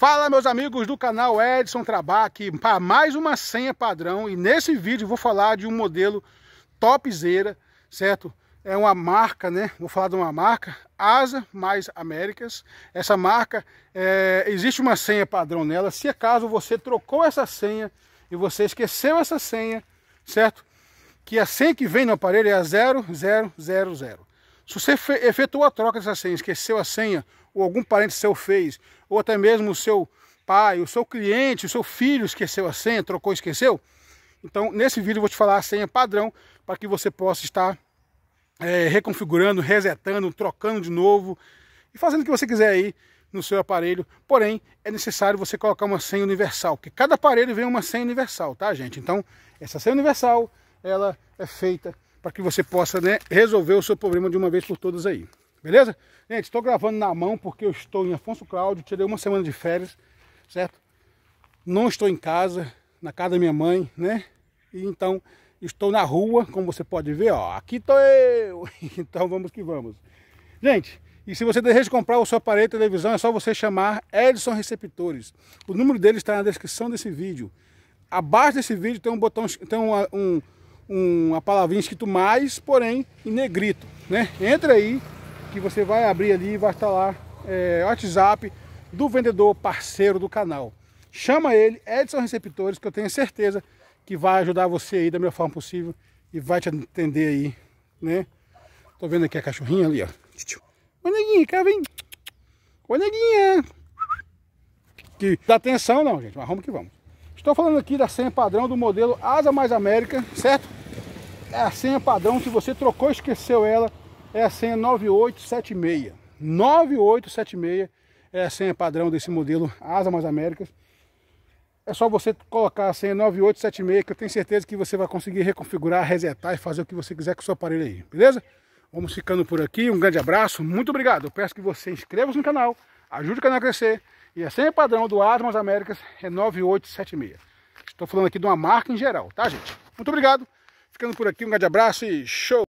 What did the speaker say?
Fala meus amigos do canal Edson Trabac para mais uma senha padrão e nesse vídeo vou falar de um modelo topzera, certo? É uma marca, né? Vou falar de uma marca, Asa mais Américas. Essa marca, é, existe uma senha padrão nela. Se acaso você trocou essa senha e você esqueceu essa senha, certo? Que a senha que vem no aparelho é a 0000. Se você efetuou a troca dessa senha, esqueceu a senha, ou algum parente seu fez, ou até mesmo o seu pai, o seu cliente, o seu filho esqueceu a senha, trocou, esqueceu, então nesse vídeo eu vou te falar a senha padrão para que você possa estar é, reconfigurando, resetando, trocando de novo e fazendo o que você quiser aí no seu aparelho. Porém, é necessário você colocar uma senha universal, porque cada aparelho vem uma senha universal, tá, gente? Então, essa senha universal, ela é feita para que você possa né, resolver o seu problema de uma vez por todas aí. Beleza? Gente, estou gravando na mão porque eu estou em Afonso Cláudio, tirei uma semana de férias, certo? Não estou em casa, na casa da minha mãe, né? E então estou na rua, como você pode ver, ó, aqui estou eu. então vamos que vamos. Gente, e se você deseja comprar o seu aparelho de televisão, é só você chamar Edson Receptores. O número dele está na descrição desse vídeo. Abaixo desse vídeo tem um botão, tem um uma palavrinha escrito mais, porém em negrito, né? Entra aí que você vai abrir ali, vai estar lá é, WhatsApp do vendedor parceiro do canal. Chama ele, Edson Receptores, que eu tenho certeza que vai ajudar você aí da melhor forma possível e vai te atender aí, né? Tô vendo aqui a cachorrinha ali, ó. Ô neguinha, cá vem. Ô neguinha. Que dá atenção não, gente, mas vamos que vamos. Estou falando aqui da senha padrão do modelo Asa mais América, certo? É a senha padrão, se você trocou esqueceu ela, é a senha 9876. 9876 é a senha padrão desse modelo Asa Mais Américas. É só você colocar a senha 9876 que eu tenho certeza que você vai conseguir reconfigurar, resetar e fazer o que você quiser com o seu aparelho aí, beleza? Vamos ficando por aqui, um grande abraço, muito obrigado. Eu peço que você inscreva-se no canal, ajude o canal a crescer. E a senha padrão do Asmas Américas é 9876. Estou falando aqui de uma marca em geral, tá gente? Muito obrigado ficando por aqui. Um grande abraço e show!